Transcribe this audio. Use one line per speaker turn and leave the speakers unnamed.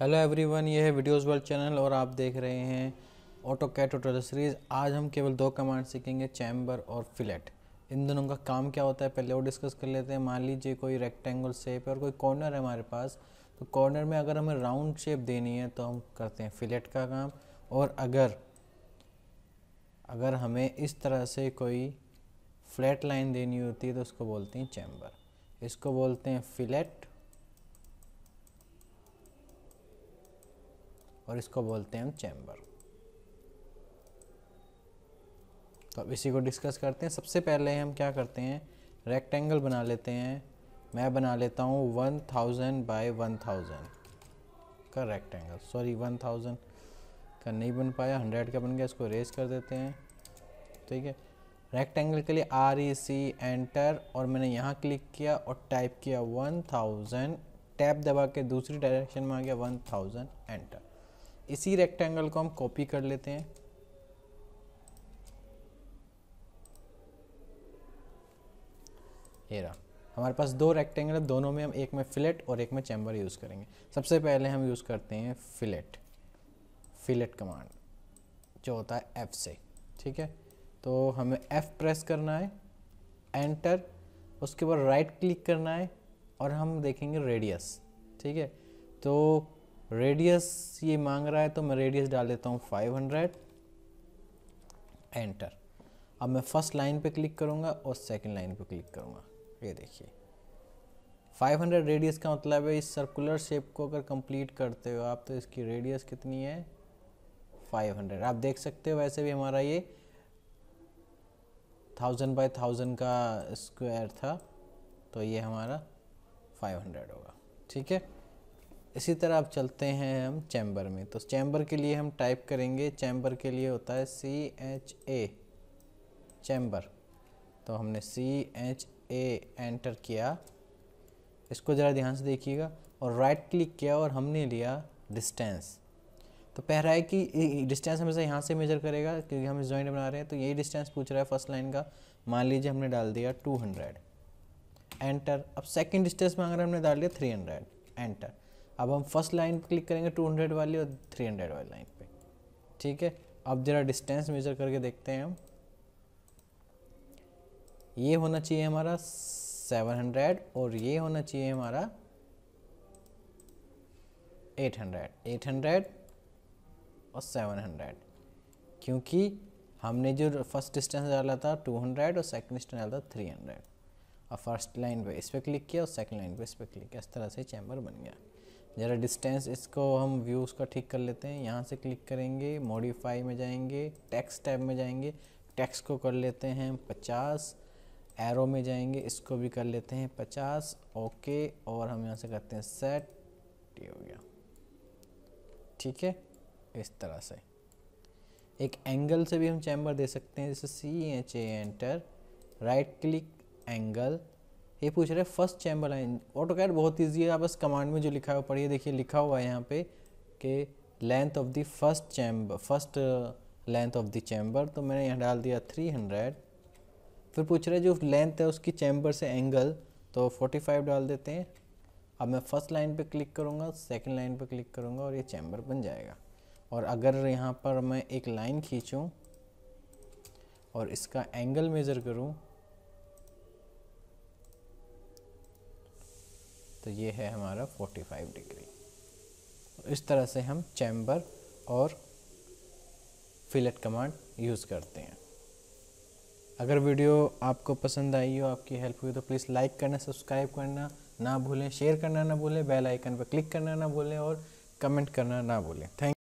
hello everyone ये है videos world channel और आप देख रहे हैं ऑटो कैट ट्यूटोरियल सीरीज़ आज हम केवल दो कमांड सीखेंगे चैम्बर और फिलेट इन दोनों का काम क्या होता है पहले वो डिस्कस कर लेते हैं मान लीजिए कोई रेक्टेंगल शेप है और कोई कॉर्नर है हमारे पास तो कॉर्नर में अगर हमें राउंड शेप देनी है तो हम करते हैं फिलेट का काम और अगर अगर हमें इस तरह से कोई फ्लैट लाइन देनी होती है तो उसको बोलते हैं चैम्बर इसको बोलते हैं फिलेट और इसको बोलते हैं हम चैम्बर तो अब इसी को डिस्कस करते हैं सबसे पहले हम क्या करते हैं रेक्टेंगल बना लेते हैं मैं बना लेता हूँ one thousand by one thousand का रेक्टेंगल सॉरी वन थाउजेंड का नहीं बन पाया हंड्रेड का बन गया इसको रेज कर देते हैं ठीक है रेक्टेंगल के लिए आर ई सी एंटर और मैंने यहाँ क्लिक किया और टाइप किया वन थाउजेंड टैप दबा के दूसरी डायरेक्शन में आ गया वन थाउजेंड एंटर इसी रेक्टेंगल को हम कॉपी कर लेते हैं ये रहा हमारे पास दो रेक्टेंगल है दोनों में हम एक में फिलेट और एक में चैम्बर यूज़ करेंगे सबसे पहले हम यूज़ करते हैं फिलेट फिलेट कमांड जो होता है एफ़ से ठीक है तो हमें एफ़ प्रेस करना है एंटर उसके बाद राइट क्लिक करना है और हम देखेंगे रेडियस ठीक है तो रेडियस ये मांग रहा है तो मैं रेडियस डाल देता हूँ 500 एंटर अब मैं फर्स्ट लाइन पे क्लिक करूँगा और सेकंड लाइन पे क्लिक करूँगा ये देखिए 500 रेडियस का मतलब है इस सर्कुलर शेप को अगर कंप्लीट करते हो आप तो इसकी रेडियस कितनी है 500 आप देख सकते हो वैसे भी हमारा ये थाउजेंड बाई थाउजेंड का स्क्वायर था तो ये हमारा फाइव होगा ठीक है इसी तरह अब चलते हैं हम चैम्बर में तो चैम्बर के लिए हम टाइप करेंगे चैम्बर के लिए होता है सी एच ए चैम्बर तो हमने सी एच ए एंटर किया इसको ज़रा ध्यान से देखिएगा और राइट क्लिक किया और हमने लिया डिस्टेंस तो कह रहा है कि डिस्टेंस हमेशा यहाँ से मेजर करेगा क्योंकि हम जॉइंट बना रहे हैं तो यही डिस्टेंस पूछ रहा है फर्स्ट लाइन का मान लीजिए हमने डाल दिया 200 एंटर अब सेकंड डिस्टेंस मांग रहा है हमने डाल दिया 300 एंटर अब हम फर्स्ट लाइन पर क्लिक करेंगे 200 वाली और 300 वाली लाइन पे ठीक है अब ज़रा डिस्टेंस मेजर करके देखते हैं हम ये होना चाहिए हमारा 700 और ये होना चाहिए हमारा 800 800 और 700 क्योंकि हमने जो फर्स्ट डिस्टेंस डाला था 200 और सेकंड डिस्टेंस डाला था 300 और फर्स्ट लाइन पे इस पर क्लिक किया और सेकंड लाइन पे इस पर क्लिक किया इस तरह से चैम्बर बन गया ज़रा डिस्टेंस इसको हम व्यूज़ का ठीक कर लेते हैं यहाँ से क्लिक करेंगे मॉडिफाई में जाएंगे टैक्स टैब में जाएंगे टैक्स को कर लेते हैं पचास एरो में जाएंगे इसको भी कर लेते हैं पचास ओके और हम यहाँ से करते हैं सेट ये हो गया ठीक है इस तरह से एक एंगल से भी हम चैम्बर दे सकते हैं जैसे C H A enter right click angle ये पूछ रहे हैं first chamber line AutoCAD बहुत ईजी है आप बस कमांड में जो लिखा हुआ पढ़िए देखिए लिखा हुआ है यहाँ पे कि length of the first chamber first length of the chamber तो मैंने यहाँ डाल दिया थ्री हंड्रेड फिर पूछ रहे जो लेंथ है उसकी चैम्बर से एंगल तो फोर्टी फाइव डाल देते हैं अब मैं फर्स्ट लाइन पर क्लिक करूँगा सेकेंड लाइन पर क्लिक करूँगा और ये चैम्बर बन जाएगा और अगर यहाँ पर मैं एक लाइन खींचूँ और इसका एंगल मेज़र करूँ तो ये है हमारा 45 डिग्री इस तरह से हम चैम्बर और फिलेट कमांड यूज़ करते हैं अगर वीडियो आपको पसंद आई हो आपकी हेल्प हुई तो प्लीज़ लाइक करना सब्सक्राइब करना ना भूलें शेयर करना ना भूलें बेल आइकन पर क्लिक करना ना भूलें और कमेंट करना ना भूलें थैंक